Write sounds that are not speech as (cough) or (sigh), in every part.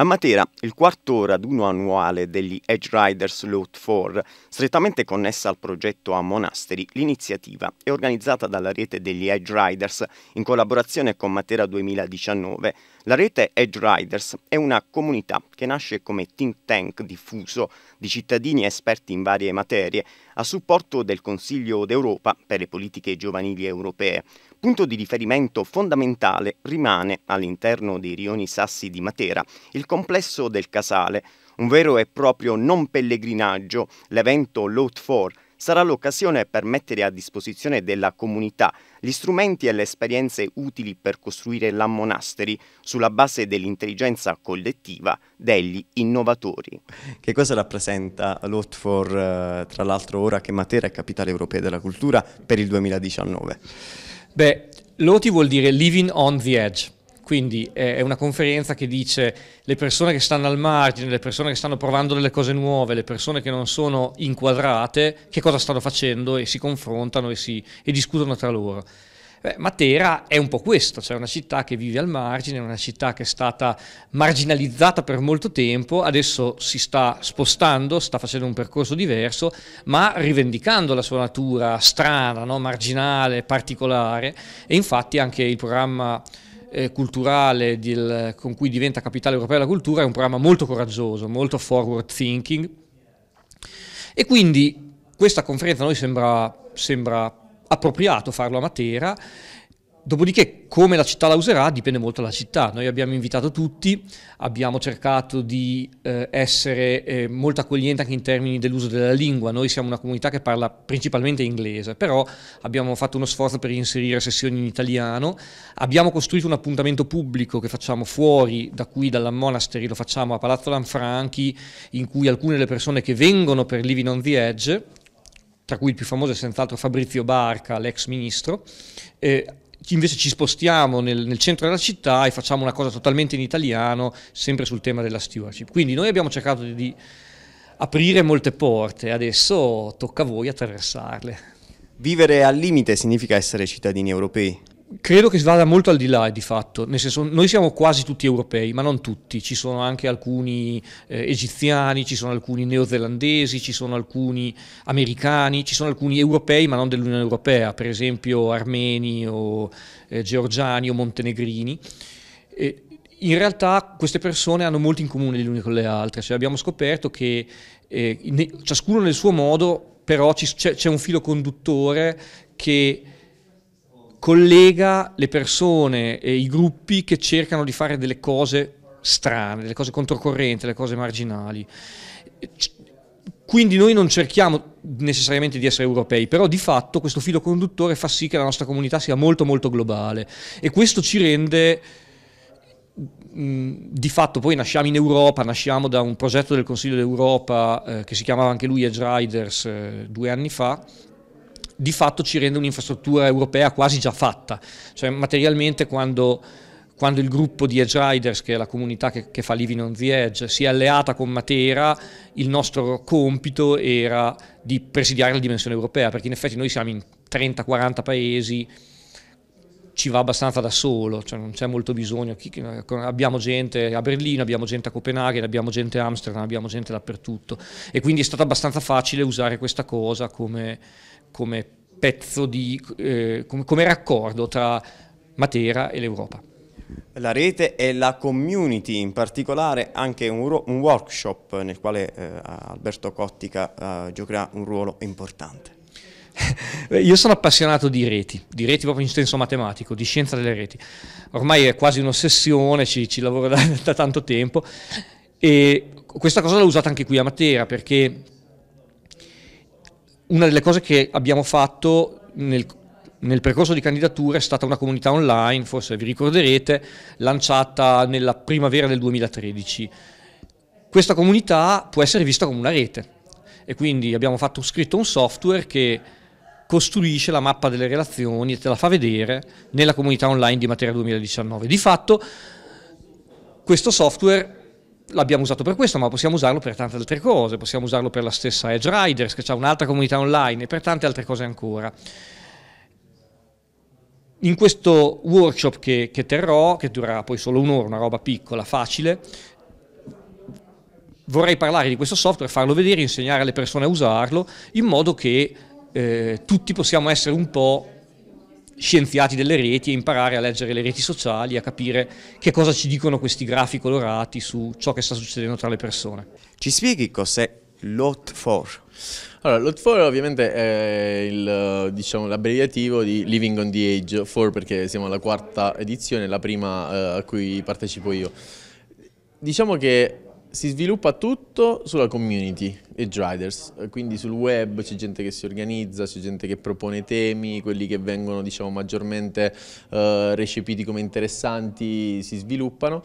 A Matera, il quarto raduno annuale degli Edge Riders Lot 4, strettamente connessa al progetto a Monasteri, l'iniziativa è organizzata dalla rete degli Edge Riders in collaborazione con Matera 2019. La rete Edge Riders è una comunità che nasce come think tank diffuso di cittadini esperti in varie materie a supporto del Consiglio d'Europa per le politiche giovanili europee. Punto di riferimento fondamentale rimane, all'interno dei rioni sassi di Matera, il complesso del Casale, un vero e proprio non pellegrinaggio, l'evento Load 4, sarà l'occasione per mettere a disposizione della comunità gli strumenti e le esperienze utili per costruire la Monasteri sulla base dell'intelligenza collettiva degli innovatori. Che cosa rappresenta l'Otfor, eh, tra l'altro ora che Matera è capitale europea della cultura per il 2019? Beh, l'OTI vuol dire Living on the Edge. Quindi è una conferenza che dice le persone che stanno al margine, le persone che stanno provando delle cose nuove, le persone che non sono inquadrate, che cosa stanno facendo e si confrontano e, si, e discutono tra loro. Beh, Matera è un po' questo, cioè una città che vive al margine, una città che è stata marginalizzata per molto tempo, adesso si sta spostando, sta facendo un percorso diverso, ma rivendicando la sua natura strana, no? marginale, particolare e infatti anche il programma eh, culturale del, con cui diventa capitale europea della cultura è un programma molto coraggioso, molto forward thinking e quindi questa conferenza a noi sembra, sembra appropriato farlo a Matera, dopodiché come la città la userà dipende molto dalla città, noi abbiamo invitato tutti, abbiamo cercato di eh, essere eh, molto accoglienti anche in termini dell'uso della lingua, noi siamo una comunità che parla principalmente inglese, però abbiamo fatto uno sforzo per inserire sessioni in italiano, abbiamo costruito un appuntamento pubblico che facciamo fuori da qui, dalla monastery, lo facciamo a Palazzo Lanfranchi, in cui alcune delle persone che vengono per Living on the Edge, tra cui il più famoso è senz'altro Fabrizio Barca, l'ex ministro, eh, invece ci spostiamo nel, nel, centro della città e facciamo una cosa totalmente in italiano, sempre sul tema della stewardship. Quindi noi abbiamo cercato di, di aprire molte porte, adesso tocca a voi attraversarle. Vivere al limite significa essere cittadini europei? credo che si vada molto al di là di fatto, nel senso noi siamo quasi tutti europei, ma non tutti, ci sono anche alcuni eh, egiziani, ci sono alcuni neozelandesi, ci sono alcuni americani, ci sono alcuni europei ma non dell'Unione Europea, per esempio armeni o eh, georgiani o montenegrini. E in realtà queste persone hanno molto in comune le une con le altre, cioè abbiamo scoperto che eh, ne, ciascuno nel suo modo però c'è un filo conduttore che collega le persone e i gruppi che cercano di fare delle cose strane, delle cose controcorrenti, delle cose marginali. Quindi noi non cerchiamo necessariamente di essere europei, però di fatto questo filo conduttore fa sì che la nostra comunità sia molto molto globale e questo ci rende di fatto poi nasciamo in Europa, nasciamo da un progetto del Consiglio d'Europa eh, che si chiamava anche lui Edge Riders eh, due anni fa di fatto ci rende un'infrastruttura europea quasi già fatta. Cioè, materialmente quando, quando, il gruppo di Edge Riders, che è la comunità che, che, fa Living on the Edge, si è alleata con Matera, il nostro compito era di presidiare la dimensione europea, perché in effetti noi siamo in 30-40 paesi ci va abbastanza da solo, cioè non c'è molto bisogno. Abbiamo gente a Berlino, abbiamo gente a Copenaghen, abbiamo gente a Amsterdam, abbiamo gente dappertutto. E quindi è stato abbastanza facile usare questa cosa come, come pezzo di, eh, come, come raccordo tra Matera e l'Europa. La rete e la community, in particolare anche un, un workshop nel quale eh, Alberto Cottica eh, giocherà un ruolo importante. (laughs) Io sono appassionato di reti, di reti proprio in senso matematico, di scienza delle reti. Ormai è quasi un'ossessione, ci, ci lavoro da, (laughs) da, tanto tempo e questa cosa l'ho usata anche qui a Matera perché una delle cose che abbiamo fatto nel, nel percorso di candidatura è stata una comunità online, forse vi ricorderete, lanciata nella primavera del 2013. Questa comunità può essere vista come una rete e quindi abbiamo fatto, scritto un software che costruisce la mappa delle relazioni e te la fa vedere nella comunità online di Matera 2019. Di fatto questo software l'abbiamo usato per questo, ma possiamo usarlo per tante altre cose, possiamo usarlo per la stessa Edge Riders, che ha un'altra comunità online, e per tante altre cose ancora. In questo workshop che, che terrò, che durerà poi solo un'ora, una roba piccola, facile, vorrei parlare di questo software, farlo vedere, insegnare alle persone a usarlo, in modo che eh, tutti possiamo essere un po' scienziati delle reti e imparare a leggere le reti sociali, a capire che cosa ci dicono questi grafi colorati su ciò che sta succedendo tra le persone. Ci spieghi cos'è Lot 4? Allora, Lot 4 ovviamente è diciamo, l'abbreviativo diciamo, di Living on the Age, 4 perché siamo alla quarta edizione, la prima eh, a cui partecipo io. Diciamo che si sviluppa tutto sulla community e riders, quindi sul web c'è gente che si organizza, c'è gente che propone temi, quelli che vengono diciamo, maggiormente eh, recepiti come interessanti si sviluppano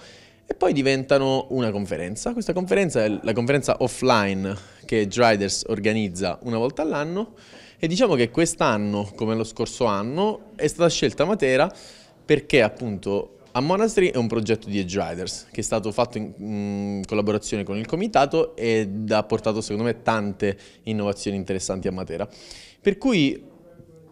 e poi diventano una conferenza. Questa conferenza è la conferenza offline che Driders organizza una volta all'anno e diciamo che quest'anno, come lo scorso anno, è stata scelta Matera perché appunto a Monastery è un progetto di Edge Riders che è stato fatto in mm, collaborazione con il comitato ed ha portato secondo me tante innovazioni interessanti a Matera. Per cui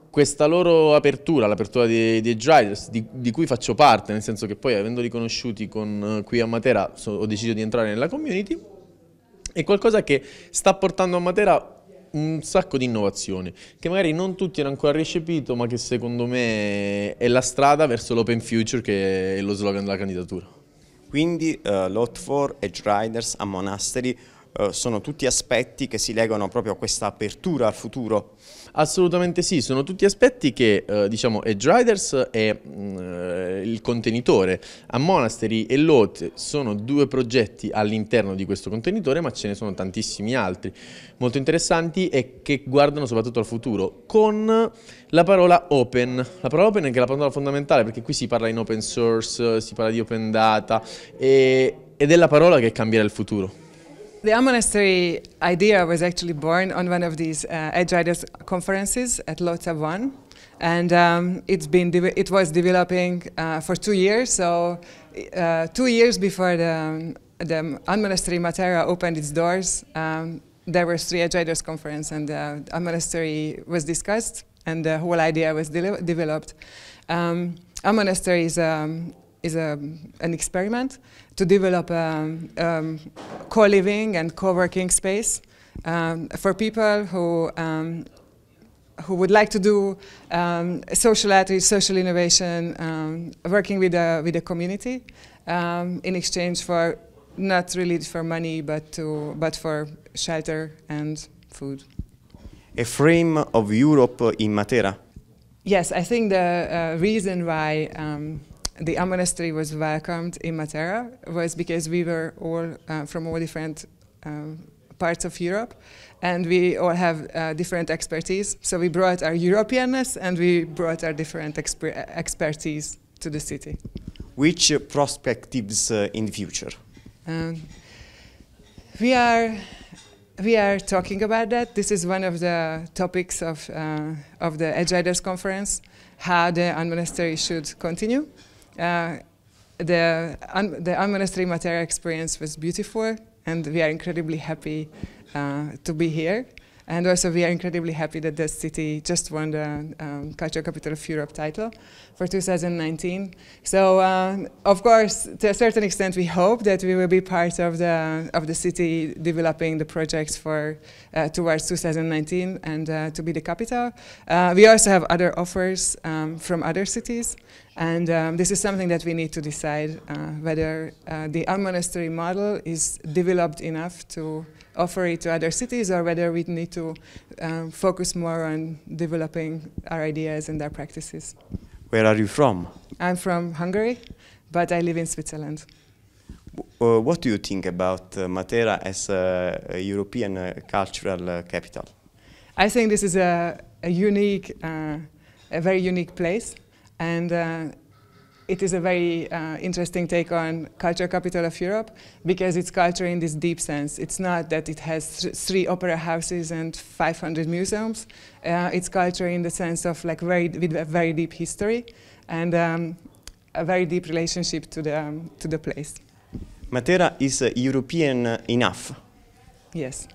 questa loro apertura, l'apertura di, di Edge Riders, di, di, cui faccio parte, nel senso che poi avendoli conosciuti con, qui a Matera so, ho deciso di entrare nella community, è qualcosa che sta portando a Matera un sacco di innovazione che magari non tutti hanno ancora recepito ma che secondo me è la strada verso l'open future che è lo slogan della candidatura. Quindi uh, Lot for Edge Riders a Monasteri eh, sono tutti aspetti che si legano proprio a questa apertura al futuro. Assolutamente sì, sono tutti aspetti che eh, diciamo Edge Riders è mh, mm, eh, il contenitore a Monastery e Lot sono due progetti all'interno di questo contenitore ma ce ne sono tantissimi altri molto interessanti e che guardano soprattutto al futuro con la parola open, la parola open è che è la parola fondamentale perché qui si parla in open source, si parla di open data e, ed è la parola che cambierà il futuro. The Amonestry idea was actually born on one of these uh, Edge Riders conferences at Lotsa 1. And um, it's been it was developing uh, for two years, so uh, two years before the, the Monastery Matera opened its doors, um, there was three Edge Riders conference and uh, the Monastery was discussed and the whole idea was de developed. Um, monastery is um, is a, um, an experiment to develop a, a um, co-living and co-working space um, for people who um, who would like to do um, social outreach, social innovation, um, working with the with the community in exchange for not really for money, but to but for shelter and food. A frame of Europe in Matera. Yes, I think the uh, reason why the amnesty was welcomed in Matera was because we were all uh, from all different um, parts of Europe, and we all have uh, different expertise. So we brought our Europeanness and we brought our different exper expertise to the city. Which uh, perspectives in the future? Um, we are we are talking about that. This is one of the topics of, uh, of the Edge Riders Conference, how the monastery should continue. Uh, the, um, the Amnesty Matera experience was beautiful and we are incredibly happy uh, to be here. And also we are incredibly happy that the city just won the um, Cultural Capital of Europe title for 2019. So uh, of course, to a certain extent, we hope that we will be part of the of the city developing the projects for uh, towards 2019 and uh, to be the capital. Uh, we also have other offers um, from other cities. And um, this is something that we need to decide uh, whether uh, the our monastery model is developed enough to offer it to other cities or whether we need to um, focus more on developing our ideas and our practices. Where are you from? I'm from Hungary, but I live in Switzerland. Uh, what do you think about uh, Matera as a, European uh, cultural uh, capital? I think this is a, a unique, a very unique place and uh, it is a very uh, interesting take on culture capital of Europe because it's culture in this deep sense. It's not that it has th three opera houses and 500 museums. Uh, it's culture in the sense of like very with a very deep history and um, a very deep relationship to the um, to the place. Matera is uh, European uh, enough. Yes.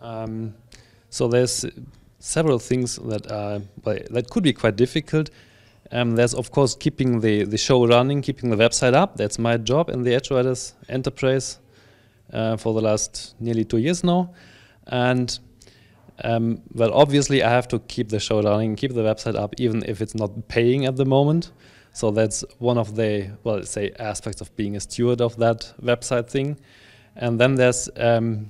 Um, so there's several things that are that could be quite difficult. Um, there's of course keeping the, the show running, keeping the website up. That's my job in the Edge Riders Enterprise uh, for the last nearly two years now. And um, well, obviously I have to keep the show running, keep the website up, even if it's not paying at the moment. So that's one of the well, say aspects of being a steward of that website thing. And then there's um,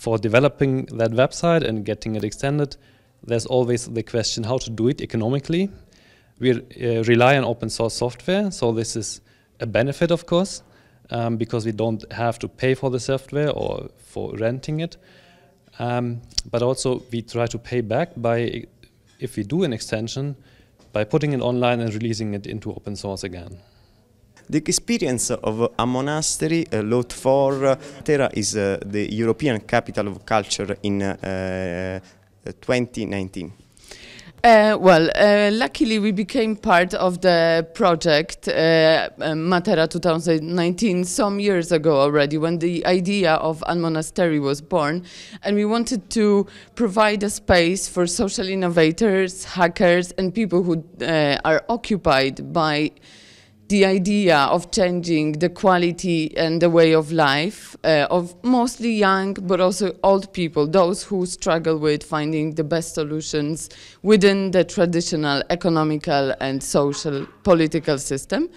for developing that website and getting it extended, there's always the question how to do it economically. We uh, rely on open source software, so this is a benefit, of course, um, because we don't have to pay for the software or for renting it. Um, but also, we try to pay back by, if we do an extension, by putting it online and releasing it into open source again. The experience of a monastery, uh, Lot 4, uh, Terra is uh, the European capital of culture in uh, 2019. Uh, well, uh, luckily we became part of the project uh, um, Matera 2019 some years ago already when the idea of a monastery was born and we wanted to provide a space for social innovators, hackers and people who are occupied by the idea of changing the quality and the way of life uh, of mostly young but also old people, those who struggle with finding the best solutions within the traditional economical and social political system.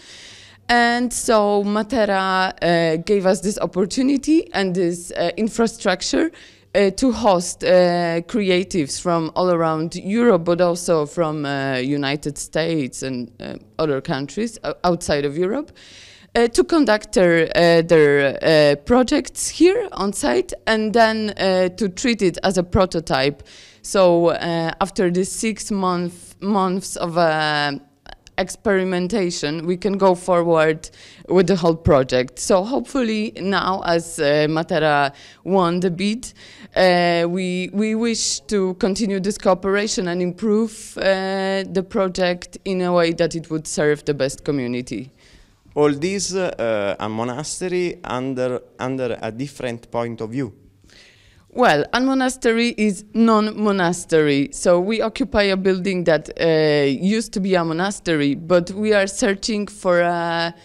And so Matera uh, gave us this opportunity and this uh, infrastructure uh, to host uh, creatives from all around Europe, but also from uh, United States and uh, other countries uh, outside of Europe, uh, to conduct their, their projects here on site, and then to treat it as a prototype. So after the six month months of experimentation, we can go forward with the whole project. So hopefully now, as uh, Matera won the bid, uh, we we wish to continue this cooperation and improve uh, the project in a way that it would serve the best community. All these uh, uh, are monastery under under a different point of view. Well, a Monastery is non-monastery, so we occupy a building that uh, used to be a monastery, but we are searching for a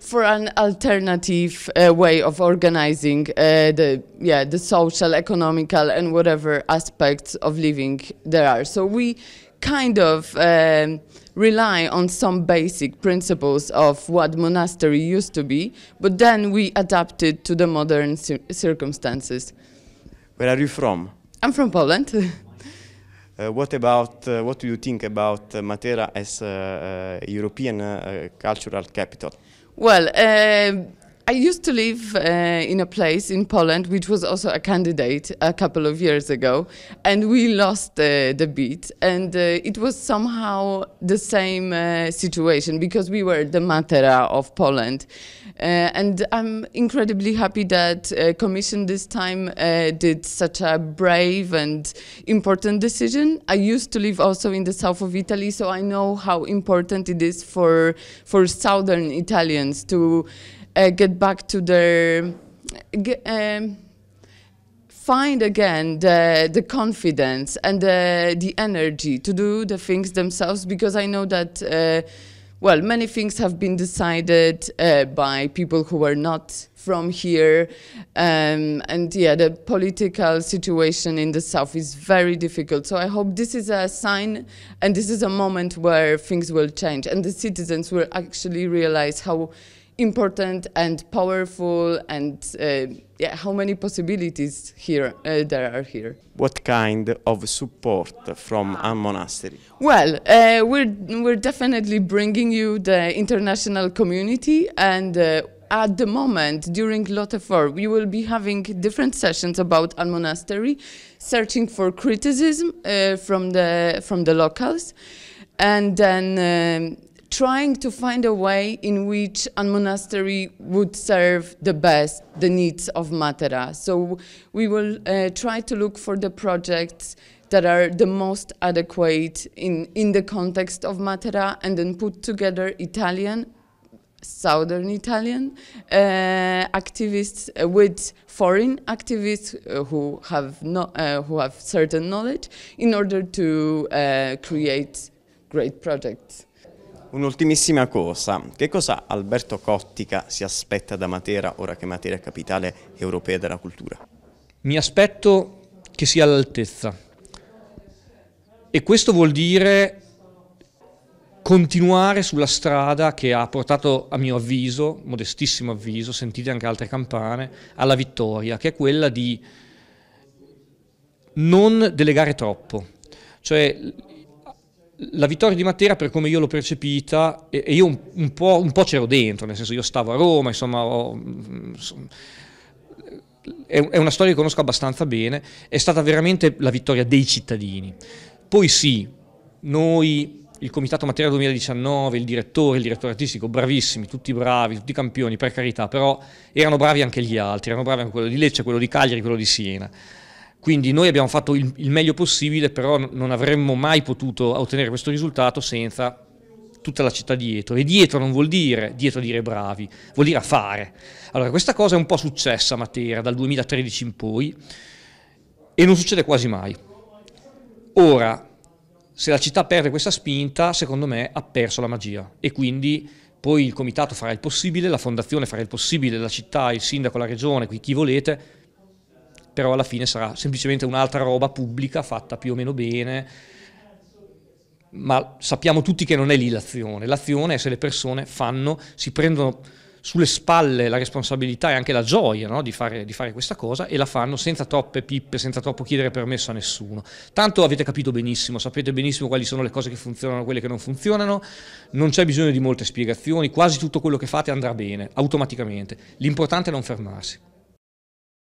for an alternative uh, way of organizing uh, the yeah the social, economical, and whatever aspects of living there are. So we kind of um, rely on some basic principles of what monastery used to be, but then we adapt it to the modern circumstances. Where are you from? I'm from Poland. (laughs) Uh, what about uh, what do you think about uh, Matera as a uh, European uh, uh, cultural capital? Well, I used to live uh, in a place in Poland which was also a candidate a couple of years ago, and we lost uh, the beat, And uh, it was somehow the same uh, situation because we were the Matera of Poland. Uh, and I'm incredibly happy that uh, Commission this time did such a brave and important decision. I used to live also in the south of Italy, so I know how important it is for for southern Italians to uh, get back to their um, find again the, the confidence and the, the energy to do the things themselves because I know that uh, well many things have been decided uh, by people who are not from here um, and yeah the political situation in the south is very difficult so I hope this is a sign and this is a moment where things will change and the citizens will actually realize how important and powerful and uh, yeah, how many possibilities here uh, there are here. What kind of support from a monastery? Well, uh, we're, we're definitely bringing you the international community and uh, at the moment during Lotte 4 we will be having different sessions about Al Monastery, searching for criticism uh, from, the, from the locals and then um, trying to find a way in which a monastery would serve the best the needs of Matera. So we will uh, try to look for the projects that are the most adequate in, in the context of Matera and then put together Italian, Southern Italian uh, activists uh, with foreign activists uh, who have no, uh, who have certain knowledge in order to uh, create great projects. Un'ultimissima cosa, che cosa Alberto Cottica si aspetta da Matera ora che Matera è capitale europea della cultura? Mi aspetto che sia all'altezza e questo vuol dire continuare sulla strada che ha portato a mio avviso, modestissimo avviso, sentite anche altre campane, alla vittoria, che è quella di non delegare troppo. Cioè la vittoria di Matera, per come io l'ho percepita, e, e io un, un, po', un, po', c'ero dentro, nel senso io stavo a Roma, insomma, ho, insomma è, è una storia che conosco abbastanza bene, è stata veramente la vittoria dei cittadini. Poi sì, noi il Comitato Matera 2019, il direttore, il direttore artistico, bravissimi, tutti bravi, tutti campioni, per carità, però erano bravi anche gli altri, erano bravi anche quello di Lecce, quello di Cagliari, quello di Siena. Quindi noi abbiamo fatto il, il meglio possibile, però non avremmo mai potuto ottenere questo risultato senza tutta la città dietro e dietro non vuol dire dietro dire bravi, vuol dire a fare. Allora questa cosa è un po' successa a Matera dal 2013 in poi e non succede quasi mai. Ora, se la città perde questa spinta, secondo me ha perso la magia e quindi poi il comitato farà il possibile, la fondazione farà il possibile, la città, il sindaco, la regione, chi volete, però alla fine sarà semplicemente un'altra roba pubblica fatta più o meno bene, ma sappiamo tutti che non è lì l'azione, l'azione è se le persone fanno, si prendono sulle spalle la responsabilità e anche la gioia no? di, fare, di, fare, questa cosa e la fanno senza troppe pippe, senza troppo chiedere permesso a nessuno. Tanto avete capito benissimo, sapete benissimo quali sono le cose che funzionano e quelle che non funzionano, non c'è bisogno di molte spiegazioni, quasi tutto quello che fate andrà bene, automaticamente. L'importante è non fermarsi.